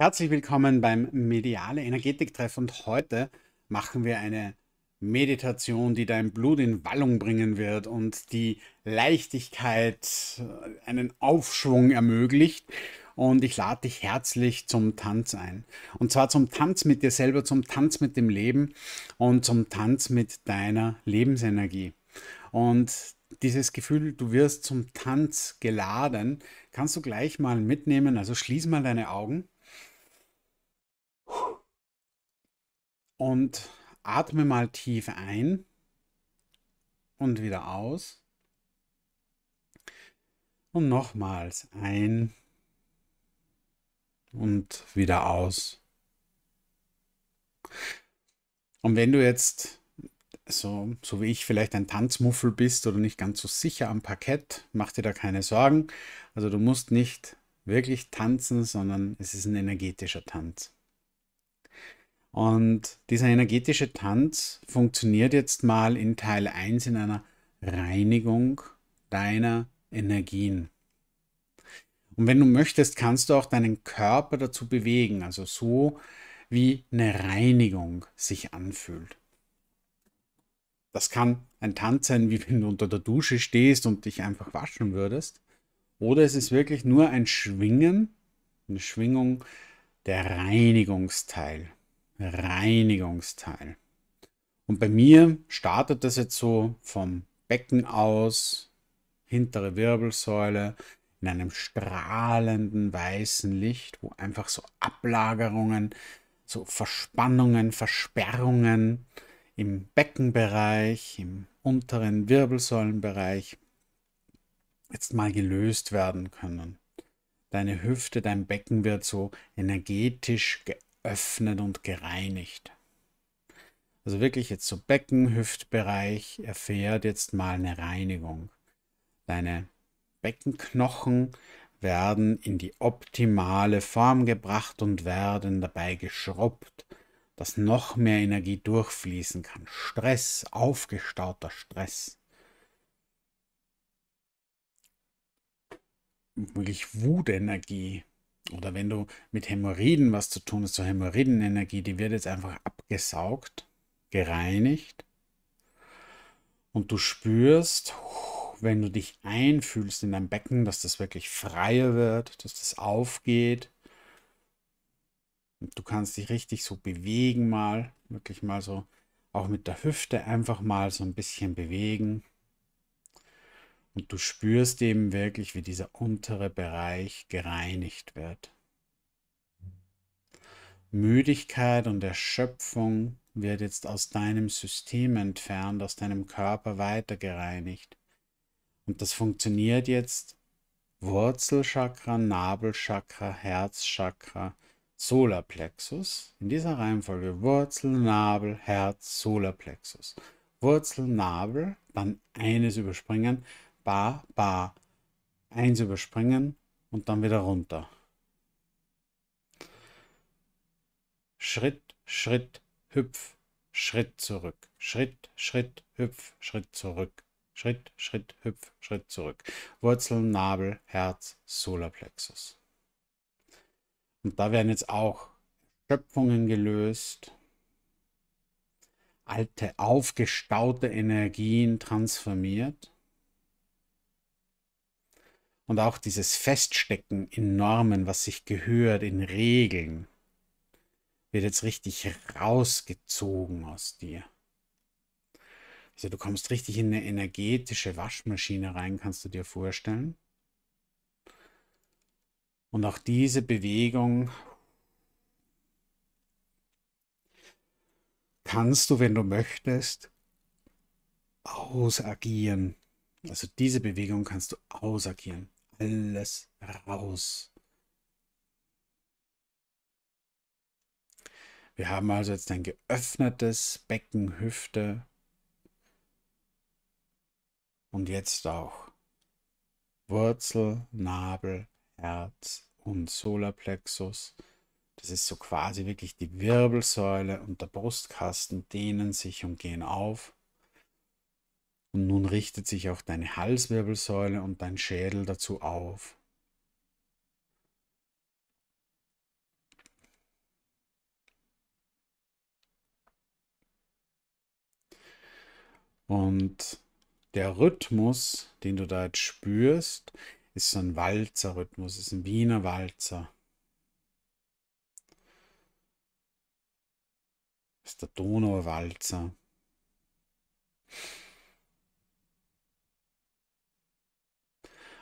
Herzlich willkommen beim Mediale Energetiktreff und heute machen wir eine Meditation, die dein Blut in Wallung bringen wird und die Leichtigkeit, äh, einen Aufschwung ermöglicht. Und ich lade dich herzlich zum Tanz ein. Und zwar zum Tanz mit dir selber, zum Tanz mit dem Leben und zum Tanz mit deiner Lebensenergie. Und dieses Gefühl, du wirst zum Tanz geladen, kannst du gleich mal mitnehmen. Also schließ mal deine Augen Und atme mal tief ein und wieder aus. Und nochmals ein und wieder aus. Und wenn du jetzt so, so wie ich vielleicht ein Tanzmuffel bist oder nicht ganz so sicher am Parkett, mach dir da keine Sorgen. Also du musst nicht wirklich tanzen, sondern es ist ein energetischer Tanz. Und dieser energetische Tanz funktioniert jetzt mal in Teil 1 in einer Reinigung deiner Energien. Und wenn du möchtest, kannst du auch deinen Körper dazu bewegen, also so wie eine Reinigung sich anfühlt. Das kann ein Tanz sein, wie wenn du unter der Dusche stehst und dich einfach waschen würdest. Oder es ist wirklich nur ein Schwingen, eine Schwingung, der Reinigungsteil. Reinigungsteil. Und bei mir startet das jetzt so vom Becken aus, hintere Wirbelsäule, in einem strahlenden weißen Licht, wo einfach so Ablagerungen, so Verspannungen, Versperrungen im Beckenbereich, im unteren Wirbelsäulenbereich jetzt mal gelöst werden können. Deine Hüfte, dein Becken wird so energetisch geöffnet geöffnet und gereinigt. Also wirklich jetzt so Becken, Hüftbereich erfährt jetzt mal eine Reinigung. Deine Beckenknochen werden in die optimale Form gebracht und werden dabei geschrubbt, dass noch mehr Energie durchfließen kann. Stress, aufgestauter Stress. Wirklich Wutenergie, oder wenn du mit Hämorrhoiden was zu tun hast, so Hämorrhoidenenergie, die wird jetzt einfach abgesaugt, gereinigt und du spürst, wenn du dich einfühlst in dein Becken, dass das wirklich freier wird, dass das aufgeht. Und du kannst dich richtig so bewegen mal, wirklich mal so, auch mit der Hüfte einfach mal so ein bisschen bewegen. Und du spürst eben wirklich, wie dieser untere Bereich gereinigt wird. Müdigkeit und Erschöpfung wird jetzt aus deinem System entfernt, aus deinem Körper weiter gereinigt. Und das funktioniert jetzt Wurzelchakra, Nabelchakra, Herzchakra, Solarplexus. In dieser Reihenfolge Wurzel, Nabel, Herz, Solarplexus. Wurzel, Nabel, dann eines überspringen Bar, Bar. Eins überspringen und dann wieder runter. Schritt, Schritt, Hüpf, Schritt zurück. Schritt, Schritt, Hüpf, Schritt zurück. Schritt, Schritt, Hüpf, Schritt zurück. Wurzeln, Nabel, Herz, Solarplexus. Und da werden jetzt auch Schöpfungen gelöst, alte, aufgestaute Energien transformiert. Und auch dieses Feststecken in Normen, was sich gehört, in Regeln, wird jetzt richtig rausgezogen aus dir. Also du kommst richtig in eine energetische Waschmaschine rein, kannst du dir vorstellen. Und auch diese Bewegung kannst du, wenn du möchtest, ausagieren. Also diese Bewegung kannst du ausagieren alles raus. Wir haben also jetzt ein geöffnetes Becken, Hüfte und jetzt auch Wurzel, Nabel, Herz und Solarplexus. Das ist so quasi wirklich die Wirbelsäule und der Brustkasten dehnen sich und gehen auf. Und nun richtet sich auch deine Halswirbelsäule und dein Schädel dazu auf. Und der Rhythmus, den du da jetzt spürst, ist so ein Walzerrhythmus, ist ein Wiener Walzer. Ist der Donauwalzer.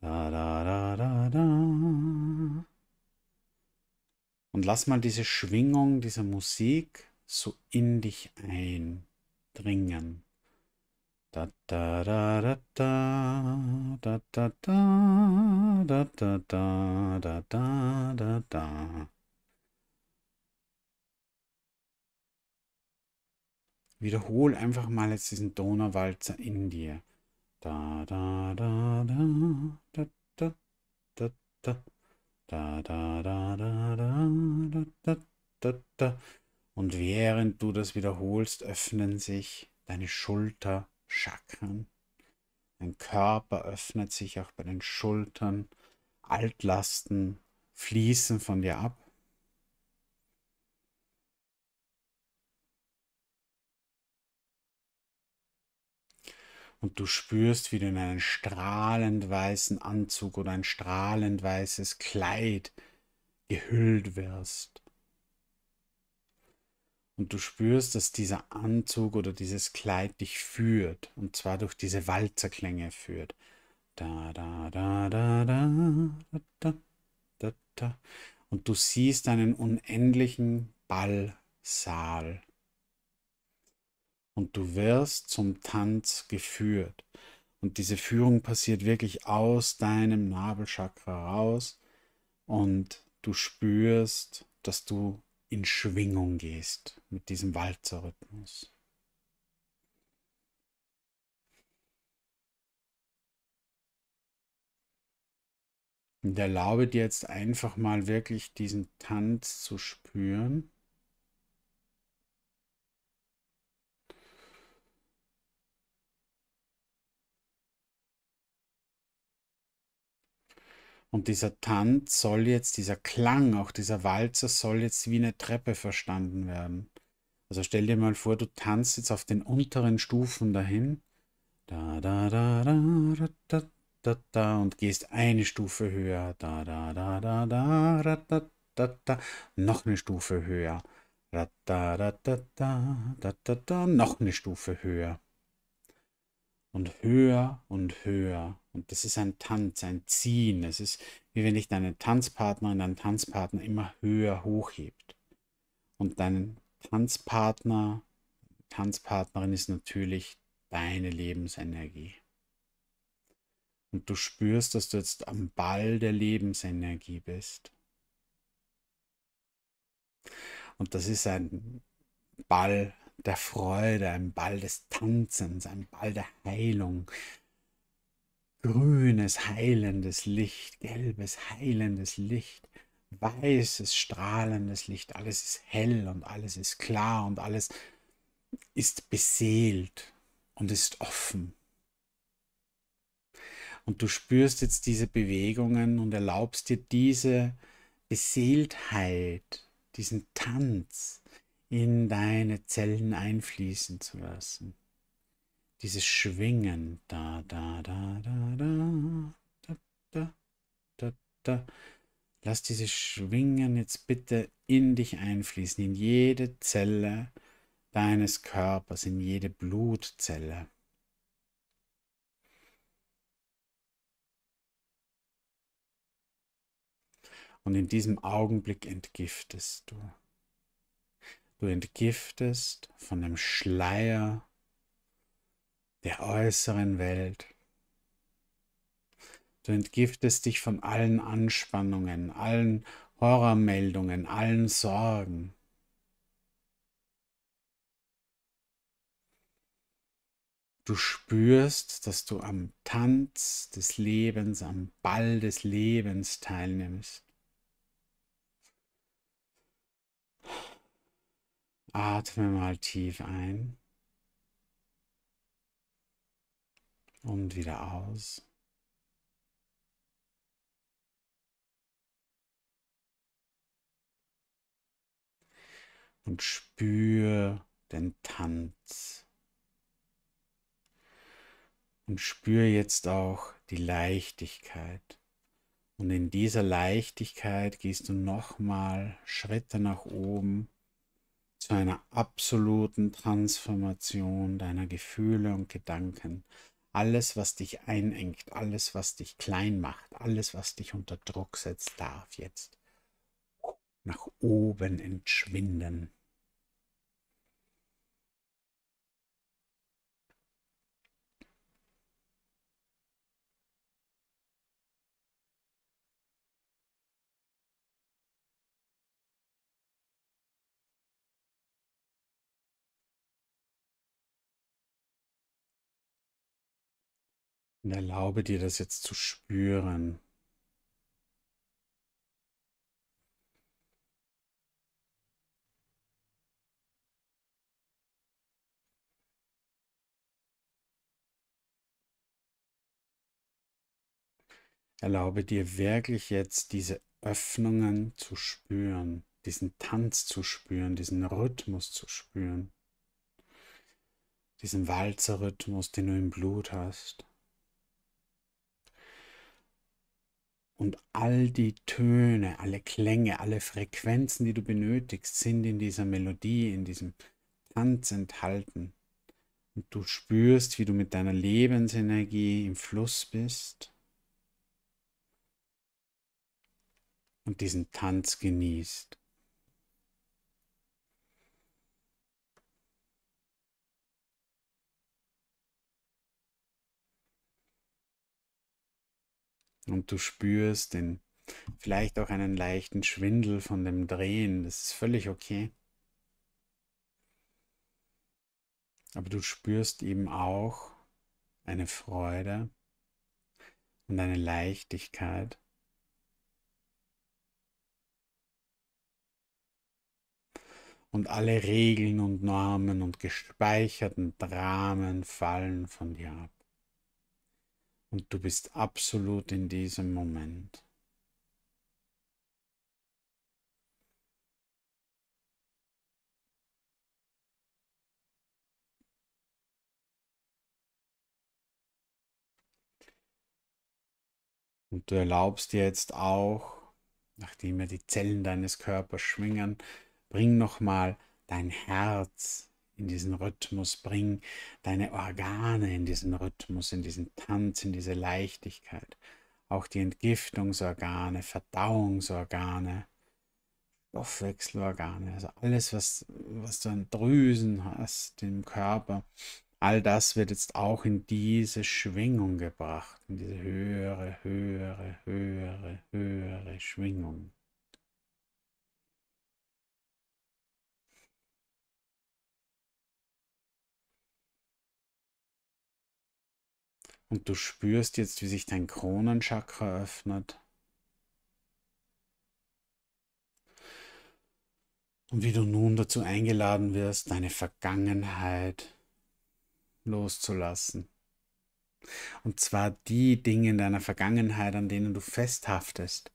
Da, da, da, da, da. Und lass mal diese Schwingung dieser Musik so in dich eindringen. Da, da, da, da, da, da, da, da, da, da, da, da, da, da, da. Wiederhol einfach mal jetzt diesen Donauwalzer in dir. Da da da da da da da da da da da da da da da da und während du das wiederholst, öffnen sich deine Schulterchakren. Dein Körper öffnet sich auch bei den Schultern. Altlasten fließen von dir ab. und du spürst, wie du in einen strahlend weißen Anzug oder ein strahlend weißes Kleid gehüllt wirst. Und du spürst, dass dieser Anzug oder dieses Kleid dich führt, und zwar durch diese Walzerklänge führt. Da, da, da, da, da, da, da, da. Und du siehst einen unendlichen Ballsaal und du wirst zum Tanz geführt. Und diese Führung passiert wirklich aus deinem Nabelchakra raus und du spürst, dass du in Schwingung gehst mit diesem Walzerrhythmus. Und erlaube dir jetzt einfach mal wirklich diesen Tanz zu spüren. Und dieser Tanz soll jetzt, dieser Klang, auch dieser Walzer soll jetzt wie eine Treppe verstanden werden. Also stell dir mal vor, du tanzt jetzt auf den unteren Stufen dahin. Da, da, da, da, da, da, da, und gehst eine Stufe höher. Da, da, da, da, da, da, da, da, da, noch eine Stufe höher. Da, da, da, da, da, da, da, da, noch eine Stufe höher. Und höher und höher und das ist ein Tanz, ein Ziehen. Es ist wie wenn dich deine Tanzpartnerin, dein Tanzpartner immer höher hochhebt. Und dein Tanzpartner, Tanzpartnerin ist natürlich deine Lebensenergie. Und du spürst, dass du jetzt am Ball der Lebensenergie bist. Und das ist ein Ball der Freude, ein Ball des Tanzens, ein Ball der Heilung, grünes, heilendes Licht, gelbes, heilendes Licht, weißes, strahlendes Licht. Alles ist hell und alles ist klar und alles ist beseelt und ist offen. Und du spürst jetzt diese Bewegungen und erlaubst dir diese Beseeltheit, diesen Tanz in deine Zellen einfließen zu lassen dieses Schwingen. Da, da, da, da, da, da, da, da, da. Lass dieses Schwingen jetzt bitte in dich einfließen, in jede Zelle deines Körpers, in jede Blutzelle. Und in diesem Augenblick entgiftest du. Du entgiftest von dem Schleier der äußeren Welt. Du entgiftest dich von allen Anspannungen, allen Horrormeldungen, allen Sorgen. Du spürst, dass du am Tanz des Lebens, am Ball des Lebens teilnimmst. Atme mal tief ein. und wieder aus. Und spür den Tanz. Und spür jetzt auch die Leichtigkeit. Und in dieser Leichtigkeit gehst du nochmal Schritte nach oben zu einer absoluten Transformation deiner Gefühle und Gedanken. Alles, was dich einengt, alles, was dich klein macht, alles, was dich unter Druck setzt, darf jetzt nach oben entschwinden. Und erlaube dir das jetzt zu spüren. Erlaube dir wirklich jetzt diese Öffnungen zu spüren, diesen Tanz zu spüren, diesen Rhythmus zu spüren, diesen Walzerrhythmus, den du im Blut hast. Und all die Töne, alle Klänge, alle Frequenzen, die du benötigst, sind in dieser Melodie, in diesem Tanz enthalten. Und du spürst, wie du mit deiner Lebensenergie im Fluss bist. Und diesen Tanz genießt. und du spürst den, vielleicht auch einen leichten Schwindel von dem Drehen. Das ist völlig okay. Aber du spürst eben auch eine Freude und eine Leichtigkeit. Und alle Regeln und Normen und gespeicherten Dramen fallen von dir ab. Und du bist absolut in diesem Moment. Und du erlaubst jetzt auch, nachdem ja die Zellen deines Körpers schwingen, bring nochmal dein Herz in diesen Rhythmus, bring deine Organe in diesen Rhythmus, in diesen Tanz, in diese Leichtigkeit. Auch die Entgiftungsorgane, Verdauungsorgane, Stoffwechselorgane, also alles, was, was du an Drüsen hast im Körper, all das wird jetzt auch in diese Schwingung gebracht, in diese höhere, höhere, höhere, höhere Schwingung. Und du spürst jetzt, wie sich dein Kronenchakra öffnet. Und wie du nun dazu eingeladen wirst, deine Vergangenheit loszulassen. Und zwar die Dinge in deiner Vergangenheit, an denen du festhaftest.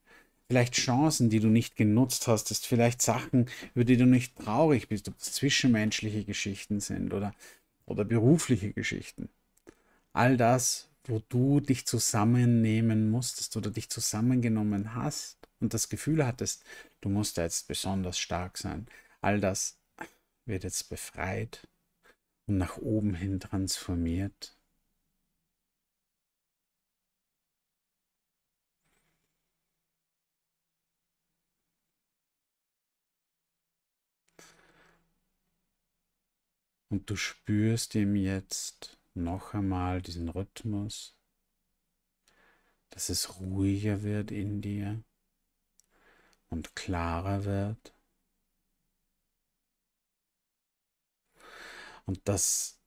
Vielleicht Chancen, die du nicht genutzt hast, ist vielleicht Sachen, über die du nicht traurig bist, ob es zwischenmenschliche Geschichten sind oder, oder berufliche Geschichten all das, wo du dich zusammennehmen musstest oder dich zusammengenommen hast und das Gefühl hattest, du musst jetzt besonders stark sein. All das wird jetzt befreit und nach oben hin transformiert. Und du spürst ihm jetzt noch einmal diesen Rhythmus, dass es ruhiger wird in dir und klarer wird. Und dass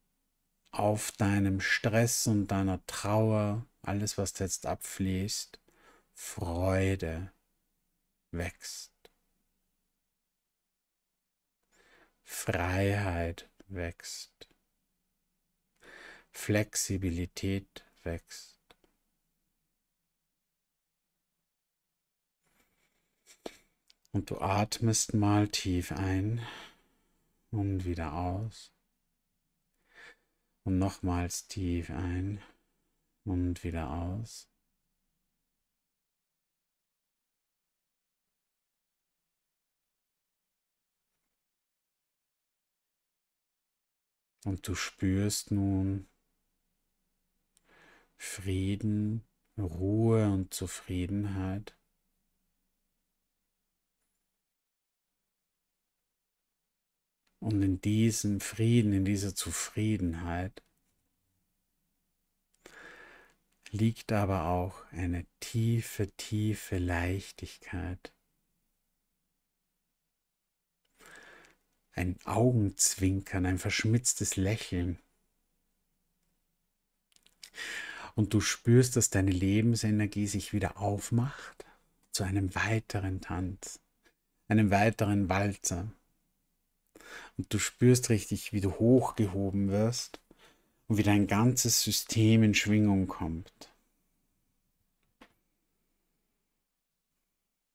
auf deinem Stress und deiner Trauer, alles was jetzt abfließt, Freude wächst. Freiheit wächst. Flexibilität wächst. Und du atmest mal tief ein und wieder aus. Und nochmals tief ein und wieder aus. Und du spürst nun, Frieden, Ruhe und Zufriedenheit. Und in diesem Frieden, in dieser Zufriedenheit liegt aber auch eine tiefe, tiefe Leichtigkeit. Ein Augenzwinkern, ein verschmitztes Lächeln und du spürst, dass deine Lebensenergie sich wieder aufmacht zu einem weiteren Tanz, einem weiteren Walzer. Und du spürst richtig, wie du hochgehoben wirst und wie dein ganzes System in Schwingung kommt.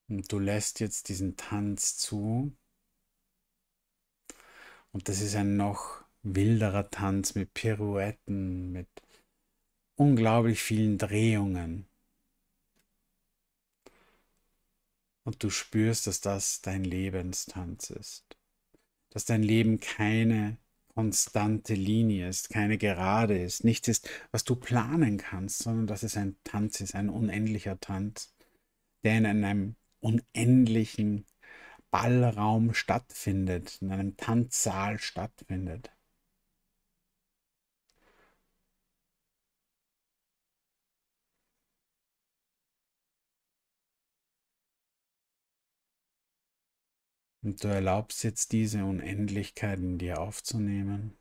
Und du lässt jetzt diesen Tanz zu. Und das ist ein noch wilderer Tanz mit Pirouetten, mit unglaublich vielen Drehungen. Und du spürst, dass das dein Lebenstanz ist. Dass dein Leben keine konstante Linie ist, keine gerade ist, nichts ist, was du planen kannst, sondern dass es ein Tanz ist, ein unendlicher Tanz, der in einem unendlichen Ballraum stattfindet, in einem Tanzsaal stattfindet. Und du erlaubst jetzt diese Unendlichkeit in dir aufzunehmen.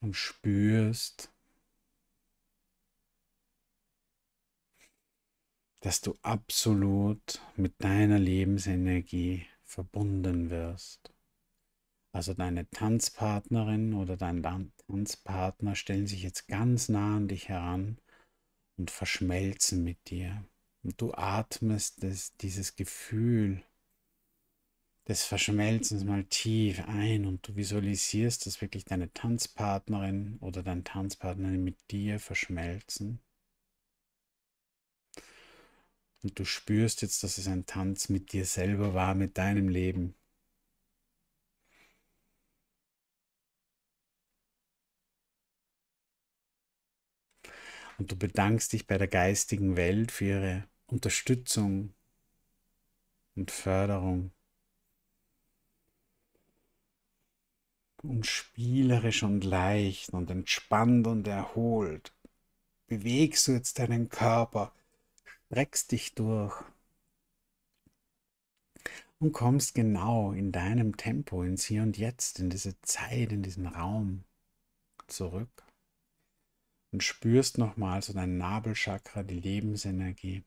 Und spürst, dass du absolut mit deiner Lebensenergie verbunden wirst. Also deine Tanzpartnerin oder dein Tanzpartner stellen sich jetzt ganz nah an dich heran und verschmelzen mit dir. Und du atmest das, dieses Gefühl des Verschmelzens mal tief ein und du visualisierst, dass wirklich deine Tanzpartnerin oder dein Tanzpartner mit dir verschmelzen. Und du spürst jetzt, dass es ein Tanz mit dir selber war, mit deinem Leben. Und du bedankst dich bei der geistigen Welt für ihre Unterstützung und Förderung. Und spielerisch und leicht und entspannt und erholt bewegst du jetzt deinen Körper, streckst dich durch und kommst genau in deinem Tempo ins Hier und Jetzt, in diese Zeit, in diesen Raum zurück und spürst nochmal so dein Nabelchakra, die Lebensenergie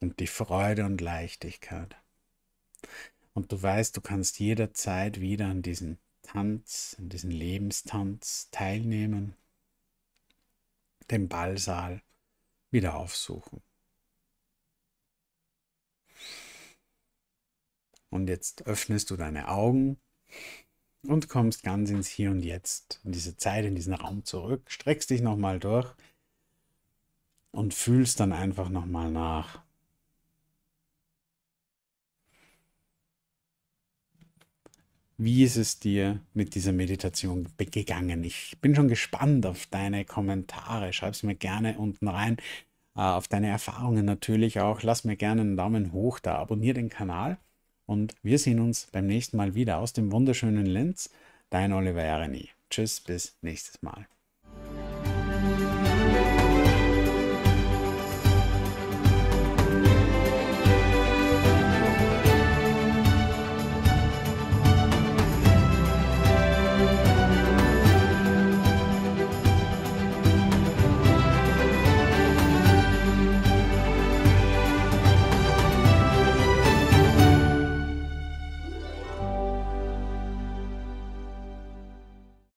und die Freude und Leichtigkeit. Und du weißt, du kannst jederzeit wieder an diesen Tanz, an diesen Lebenstanz teilnehmen, den Ballsaal wieder aufsuchen. Und jetzt öffnest du deine Augen und kommst ganz ins Hier und Jetzt, in diese Zeit, in diesen Raum zurück, streckst dich nochmal durch und fühlst dann einfach nochmal nach. Wie ist es dir mit dieser Meditation gegangen? Ich bin schon gespannt auf deine Kommentare. Schreib es mir gerne unten rein. Äh, auf deine Erfahrungen natürlich auch. Lass mir gerne einen Daumen hoch da. Abonnier den Kanal. Und wir sehen uns beim nächsten Mal wieder aus dem wunderschönen Linz. Dein Oliver Jareni. Tschüss, bis nächstes Mal.